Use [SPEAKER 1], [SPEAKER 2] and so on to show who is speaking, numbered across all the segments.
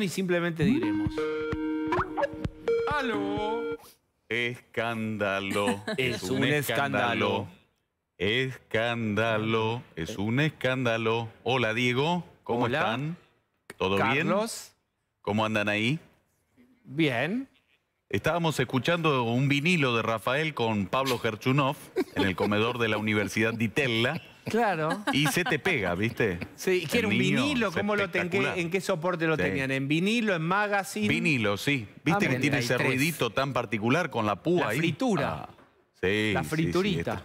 [SPEAKER 1] y simplemente diremos. ¡Aló! Escándalo. Es un, escándalo. Escándalo. Es un escándalo. Hola, Diego. ¿Cómo están? ¿Todo bien? ¿Cómo andan ahí? Bien. Estábamos escuchando un vinilo de Rafael con Pablo Gerchunov en el comedor de la Universidad de Claro. Y se te pega, ¿viste? Sí, que era un vinilo, lo ¿en qué soporte lo tenían? ¿En vinilo, en magazine? Vinilo, sí. ¿Viste ah, que tiene ese ruidito tan particular con la púa la fritura. Ah. sí. La friturita.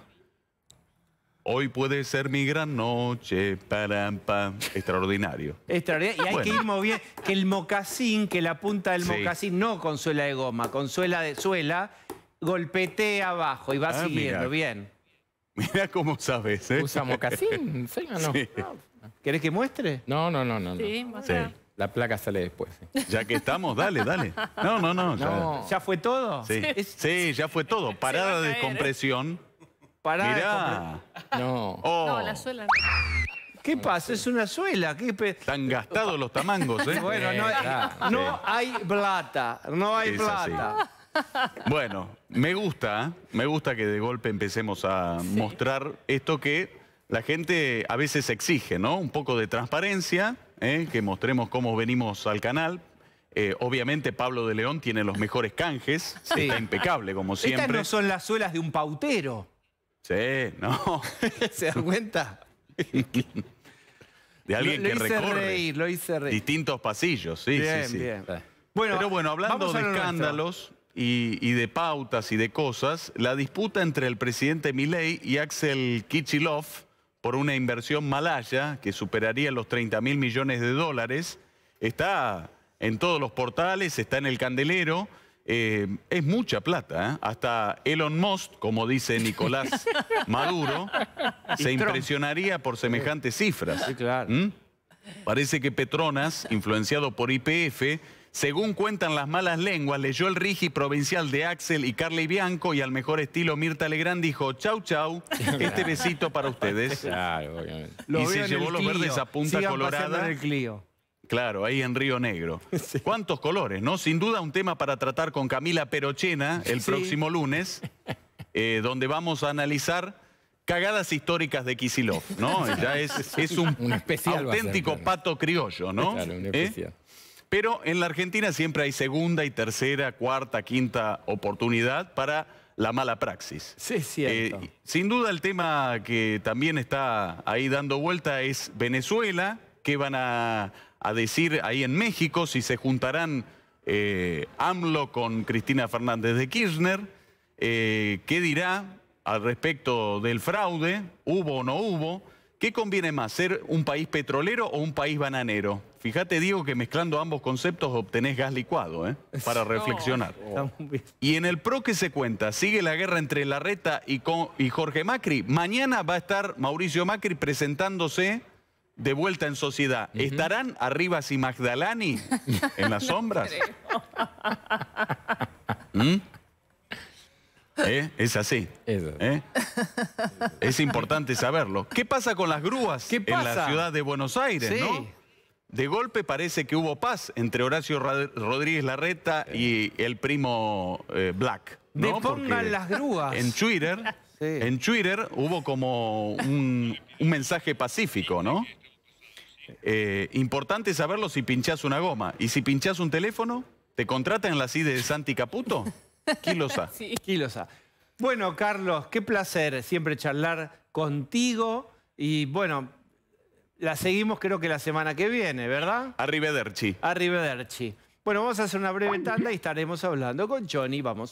[SPEAKER 1] Hoy puede ser mi gran noche, parampa. Extraordinario. Extraordinario. Y hay que ir moviendo. Que el mocasín, que la punta del mocasín, no con suela de goma, con suela de suela, golpetea abajo y va ah, siguiendo. Bien. Mira cómo sabes, ¿eh? ¿Usa mocasín? ¿Sí ¿Querés que muestre? No, no, no, no. Sí, La placa sale después. Ya que estamos, dale, dale. No, no, no. Ya. fue todo? Sí, ya fue todo. ¿eh? Parada de compresión. Parada No. Oh. No, la suela. ¿Qué pasa? Es una suela. ¿Qué Están gastados los tamangos, ¿eh? Bueno, no, hay, plata, no hay plata. Bueno, me gusta, me gusta que de golpe empecemos a mostrar esto que la gente a veces exige, ¿no? Un poco de transparencia, ¿eh? que mostremos cómo venimos al canal. Eh, obviamente Pablo de León tiene los mejores canjes, está impecable como siempre. Estas no son las suelas de un pautero. Sí, no. ¿Se dan cuenta? de alguien que recorre lo distintos pasillos, sí, sí, sí. Bueno, Pero bueno, hablando de escándalos, y, de pautas y de cosas, la disputa entre el presidente Milei y Axel Kichilov por una inversión malaya que superaría los 30 mil millones de dólares, está en todos los portales, está en el candelero. Eh, es mucha plata. ¿eh? Hasta Elon Musk, como dice Nicolás Maduro, se impresionaría por semejantes cifras. ¿Mm? Parece que Petronas, influenciado por IPF, según cuentan las malas lenguas, leyó el rigi provincial de Axel y Carly Bianco y al mejor estilo Mirta Legrand dijo, chau chau, este besito para ustedes. Claro, obviamente. y se llevó los verdes a punta colorada. Claro, ahí en Río Negro. ¿Cuántos colores, no? Sin duda un tema para tratar con Camila Perochena el próximo lunes, eh, donde vamos a analizar cagadas históricas de Kisilov, ¿no? Ya es, un, auténtico pato criollo, ¿no? Claro, un ¿Eh? especial. Pero en la Argentina siempre hay segunda y tercera, cuarta, quinta oportunidad para la mala praxis. Sí, cierto. Eh, sin duda el tema que también está ahí dando vuelta es Venezuela, qué van a, decir ahí en México, si se juntarán eh, AMLO con Cristina Fernández de Kirchner, eh, qué dirá al respecto del fraude, hubo o no hubo. ¿Qué conviene más, ser un país petrolero o un país bananero? Fíjate, digo, que mezclando ambos conceptos obtenés gas licuado, ¿eh? Para reflexionar. Y en el pro que se cuenta, sigue la guerra entre Larreta y, Jorge Macri. Mañana va a estar Mauricio Macri presentándose de vuelta en sociedad. ¿Estarán Arribas y Magdalani en las sombras? ¿Eh? Es así. ¿Eh? Es importante saberlo. ¿Qué pasa con las grúas en la ciudad de Buenos Aires, De golpe parece que hubo paz entre Horacio Rodríguez Larreta y el primo eh, Black. ¿no? pongan las grúas. En Twitter, en Twitter hubo como un, mensaje pacífico, ¿no? importante saberlo si pinchás una goma. ¿Y si pinchás un teléfono? ¿Te contratan la CIDE de Santi Caputo? Quilosa. Quilosa. Bueno, Carlos, qué placer siempre charlar contigo. Y bueno, la seguimos creo que la semana que viene, ¿verdad? Arrivederci. Arrivederci. Bueno, vamos a hacer una breve tanda y estaremos hablando con Johnny. Vamos.